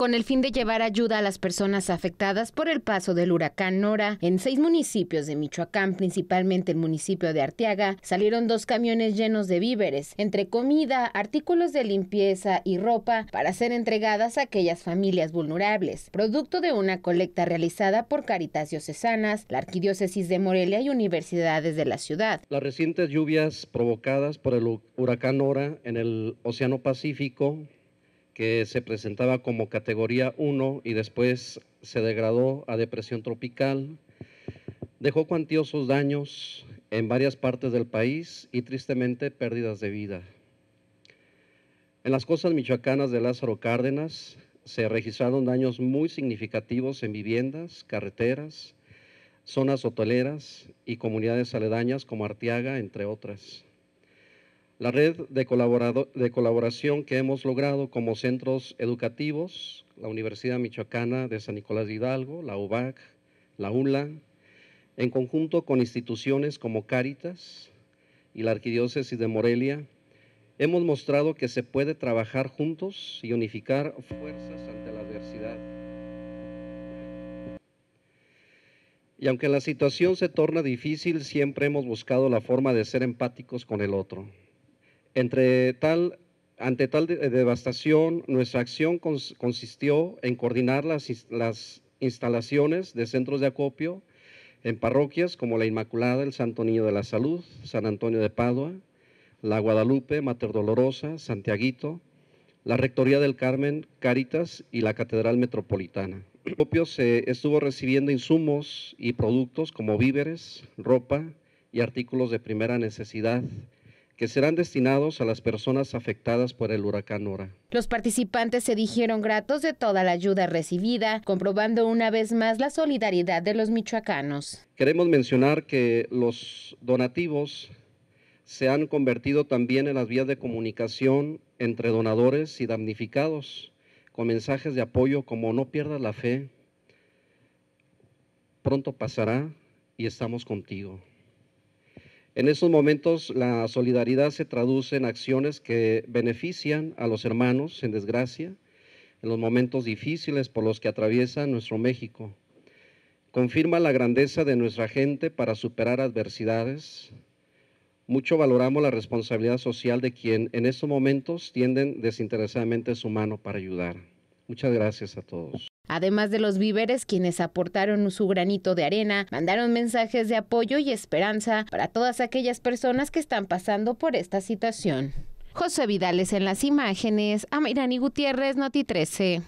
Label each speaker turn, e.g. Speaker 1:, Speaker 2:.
Speaker 1: con el fin de llevar ayuda a las personas afectadas por el paso del huracán Nora. En seis municipios de Michoacán, principalmente el municipio de Arteaga, salieron dos camiones llenos de víveres, entre comida, artículos de limpieza y ropa, para ser entregadas a aquellas familias vulnerables, producto de una colecta realizada por Caritas Diocesanas, la Arquidiócesis de Morelia y universidades de la ciudad.
Speaker 2: Las recientes lluvias provocadas por el huracán Nora en el Océano Pacífico que se presentaba como categoría 1 y después se degradó a depresión tropical, dejó cuantiosos daños en varias partes del país y tristemente pérdidas de vida. En las costas michoacanas de Lázaro Cárdenas se registraron daños muy significativos en viviendas, carreteras, zonas hoteleras y comunidades aledañas como Arteaga, entre otras. La red de, colaboración que hemos logrado como centros educativos, la Universidad Michoacana de San Nicolás de Hidalgo, la UBAC, la ULA, en conjunto con instituciones como Cáritas y la Arquidiócesis de Morelia, hemos mostrado que se puede trabajar juntos y unificar fuerzas ante la adversidad. Y aunque la situación se torna difícil, siempre hemos buscado la forma de ser empáticos con el otro. Entre tal, ante tal devastación, nuestra acción consistió en coordinar las, instalaciones de centros de acopio en parroquias como la Inmaculada, el Santo Niño de la Salud, San Antonio de Padua, la Guadalupe, Mater Dolorosa, Santiaguito, la Rectoría del Carmen, Caritas y la Catedral Metropolitana. El acopio se estuvo recibiendo insumos y productos como víveres, ropa y artículos de primera necesidad que serán destinados a las personas afectadas por el huracán Nora.
Speaker 1: Los participantes se dijeron gratos de toda la ayuda recibida, comprobando una vez más la solidaridad de los michoacanos.
Speaker 2: Queremos mencionar que los donativos se han convertido también en las vías de comunicación entre donadores y damnificados, con mensajes de apoyo como no pierdas la fe, pronto pasará y estamos contigo. En esos momentos la solidaridad se traduce en acciones que benefician a los hermanos en desgracia, en los momentos difíciles por los que atraviesa nuestro México. Confirma la grandeza de nuestra gente para superar adversidades. Mucho valoramos la responsabilidad social de quien en esos momentos tienden desinteresadamente su mano para ayudar. Muchas gracias a todos.
Speaker 1: Además de los víveres, quienes aportaron su granito de arena, mandaron mensajes de apoyo y esperanza para todas aquellas personas que están pasando por esta situación. José Vidales en las imágenes, Amirani Gutiérrez, Noti 13.